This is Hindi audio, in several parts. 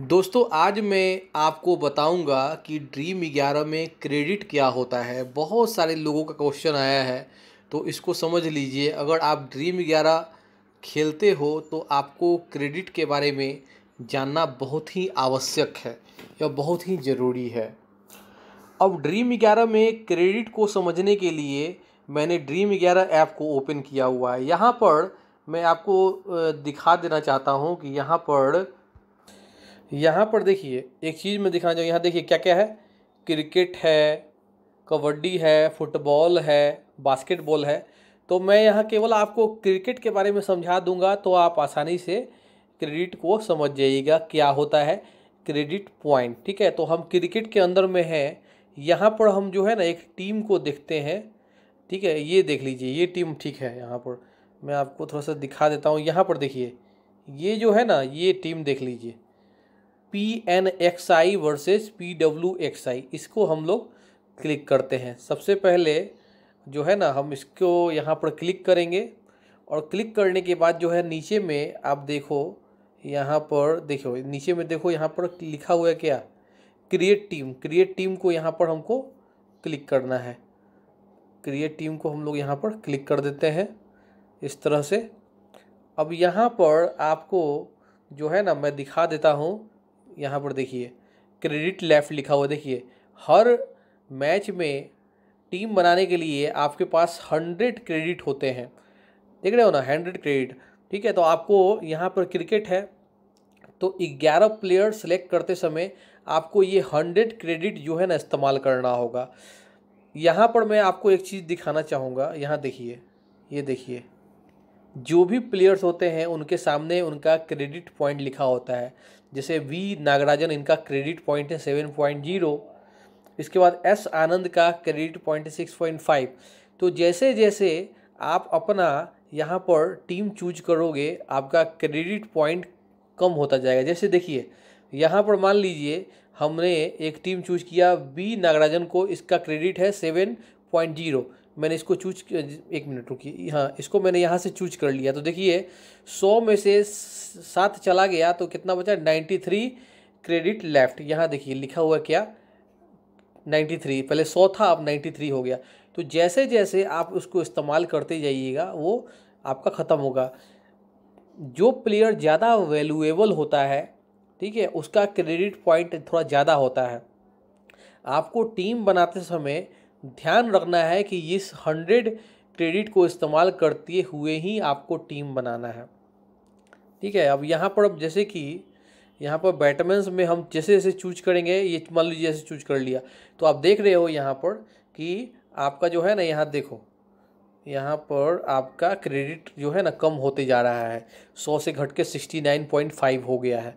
दोस्तों आज मैं आपको बताऊंगा कि ड्रीम ग्यारह में क्रेडिट क्या होता है बहुत सारे लोगों का क्वेश्चन आया है तो इसको समझ लीजिए अगर आप ड्रीम ग्यारह खेलते हो तो आपको क्रेडिट के बारे में जानना बहुत ही आवश्यक है या बहुत ही ज़रूरी है अब ड्रीम ग्यारह में क्रेडिट को समझने के लिए मैंने ड्रीम ग्यारह ऐप को ओपन किया हुआ है यहाँ पर मैं आपको दिखा देना चाहता हूँ कि यहाँ पर यहाँ पर देखिए एक चीज़ में दिखाना चाहूँ यहाँ देखिए क्या क्या है क्रिकेट है कबड्डी है फुटबॉल है बास्केटबॉल है तो मैं यहाँ केवल आपको क्रिकेट के बारे में समझा दूंगा तो आप आसानी से क्रेडिट को समझ जाइएगा क्या होता है क्रेडिट पॉइंट ठीक है तो हम क्रिकेट के अंदर में हैं यहाँ पर हम जो है ना एक टीम को देखते हैं ठीक है ये देख लीजिए ये टीम ठीक है यहाँ पर मैं आपको थोड़ा सा दिखा देता हूँ यहाँ पर देखिए ये जो है ना ये टीम देख लीजिए P N X I versus P W X I इसको हम लोग क्लिक करते हैं सबसे पहले जो है ना हम इसको यहाँ पर क्लिक करेंगे और क्लिक करने के बाद जो है नीचे में आप देखो यहाँ पर देखो नीचे में देखो यहाँ पर लिखा हुआ है क्या क्रिएट टीम क्रिएट टीम को यहाँ पर हमको क्लिक करना है क्रिएट टीम को हम लोग यहाँ पर क्लिक कर देते हैं इस तरह से अब यहाँ पर आपको जो है ना मैं दिखा देता हूँ यहाँ पर देखिए क्रेडिट लेफ्ट लिखा हुआ देखिए हर मैच में टीम बनाने के लिए आपके पास हंड्रेड क्रेडिट होते हैं देख रहे हो ना हंड्रेड क्रेडिट ठीक है तो आपको यहाँ पर क्रिकेट है तो ग्यारह प्लेयर सेलेक्ट करते समय आपको ये हंड्रेड क्रेडिट जो है ना इस्तेमाल करना होगा यहाँ पर मैं आपको एक चीज़ दिखाना चाहूँगा यहाँ देखिए ये देखिए जो भी प्लेयर्स होते हैं उनके सामने उनका क्रेडिट पॉइंट लिखा होता है जैसे वी नागराजन इनका क्रेडिट पॉइंट है सेवन पॉइंट जीरो इसके बाद एस आनंद का क्रेडिट पॉइंट है सिक्स पॉइंट फाइव तो जैसे जैसे आप अपना यहाँ पर टीम चूज करोगे आपका क्रेडिट पॉइंट कम होता जाएगा जैसे देखिए यहाँ पर मान लीजिए हमने एक टीम चूज किया बी नागराजन को इसका क्रेडिट है सेवन पॉइंट जीरो मैंने इसको चूज एक मिनट रुकी हाँ इसको मैंने यहाँ से चूज कर लिया तो देखिए सौ में से सात चला गया तो कितना बचा नाइन्टी थ्री क्रेडिट लेफ्ट यहाँ देखिए लिखा हुआ क्या नाइन्टी थ्री पहले सौ था अब नाइन्टी थ्री हो गया तो जैसे जैसे आप उसको इस्तेमाल करते जाइएगा वो आपका ख़त्म होगा जो प्लेयर ज़्यादा वैल्यूएबल होता है ठीक है उसका क्रेडिट पॉइंट थोड़ा ज़्यादा होता है आपको टीम बनाते समय ध्यान रखना है कि इस हंड्रेड क्रेडिट को इस्तेमाल करते हुए ही आपको टीम बनाना है ठीक है अब यहाँ पर अब जैसे कि यहाँ पर बैटमैन्स में हम जैसे जैसे चूज करेंगे ये मान लीजिए जैसे चूज कर लिया तो आप देख रहे हो यहाँ पर कि आपका जो है ना यहाँ देखो यहाँ पर आपका क्रेडिट जो है ना कम होते जा रहा है सौ से घट के सिक्सटी नाइन पॉइंट फाइव हो गया है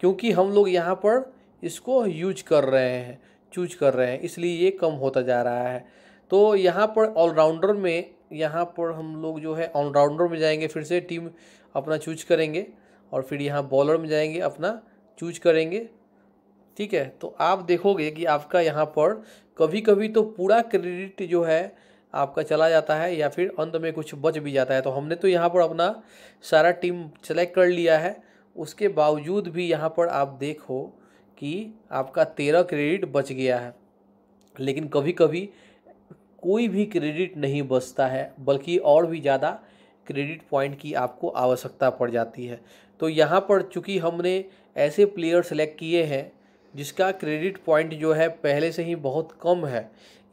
क्योंकि हम लोग यहाँ पर इसको यूज कर रहे हैं चूज कर रहे हैं इसलिए ये कम होता जा रहा है तो यहाँ पर ऑलराउंडर में यहाँ पर हम लोग जो है ऑलराउंडर में जाएंगे फिर से टीम अपना चूज करेंगे और फिर यहाँ बॉलर में जाएंगे अपना चूज करेंगे ठीक है तो आप देखोगे कि आपका यहाँ पर कभी कभी तो पूरा क्रेडिट जो है आपका चला जाता है या फिर अंत में कुछ बच भी जाता है तो हमने तो यहाँ पर अपना सारा टीम सेलेक्ट कर लिया है उसके बावजूद भी यहाँ पर आप देखो कि आपका तेरह क्रेडिट बच गया है लेकिन कभी कभी कोई भी क्रेडिट नहीं बचता है बल्कि और भी ज़्यादा क्रेडिट पॉइंट की आपको आवश्यकता पड़ जाती है तो यहाँ पर चूँकि हमने ऐसे प्लेयर सेलेक्ट किए हैं जिसका क्रेडिट पॉइंट जो है पहले से ही बहुत कम है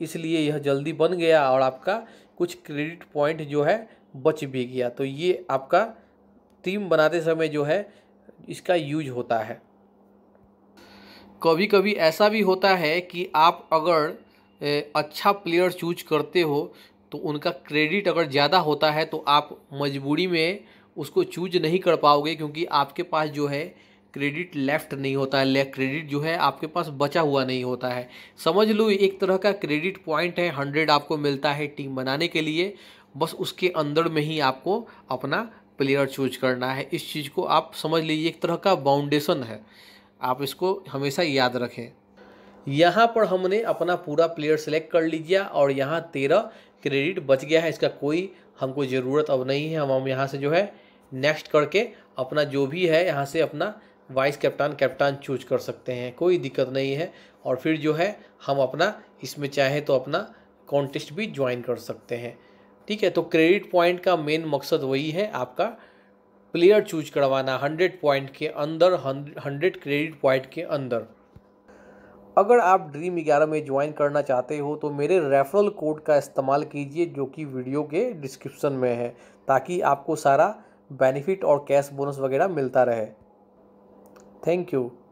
इसलिए यह जल्दी बन गया और आपका कुछ क्रेडिट पॉइंट जो है बच भी गया तो ये आपका टीम बनाते समय जो है इसका यूज होता है कभी कभी ऐसा भी होता है कि आप अगर अच्छा प्लेयर चूज करते हो तो उनका क्रेडिट अगर ज़्यादा होता है तो आप मजबूरी में उसको चूज नहीं कर पाओगे क्योंकि आपके पास जो है क्रेडिट लेफ्ट नहीं होता है क्रेडिट जो है आपके पास बचा हुआ नहीं होता है समझ लो एक तरह का क्रेडिट पॉइंट है हंड्रेड आपको मिलता है टीम बनाने के लिए बस उसके अंदर में ही आपको अपना प्लेयर चूज करना है इस चीज़ को आप समझ लीजिए एक तरह का बाउंडेशन है आप इसको हमेशा याद रखें यहाँ पर हमने अपना पूरा प्लेयर सेलेक्ट कर लीजिए और यहाँ तेरह क्रेडिट बच गया है इसका कोई हमको ज़रूरत अब नहीं है हम हम यहाँ से जो है नेक्स्ट करके अपना जो भी है यहाँ से अपना वाइस कैप्टन कैप्टन चूज कर सकते हैं कोई दिक्कत नहीं है और फिर जो है हम अपना इसमें चाहे तो अपना कॉन्टेस्ट भी ज्वाइन कर सकते हैं ठीक है तो क्रेडिट पॉइंट का मेन मकसद वही है आपका प्लेयर चूज करवाना हंड्रेड पॉइंट के अंदर हंड्रेड क्रेडिट पॉइंट के अंदर अगर आप ड्रीम ग्यारह में ज्वाइन करना चाहते हो तो मेरे रेफरल कोड का इस्तेमाल कीजिए जो कि वीडियो के डिस्क्रिप्शन में है ताकि आपको सारा बेनिफिट और कैश बोनस वगैरह मिलता रहे थैंक यू